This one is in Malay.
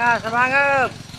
Ya, semangat.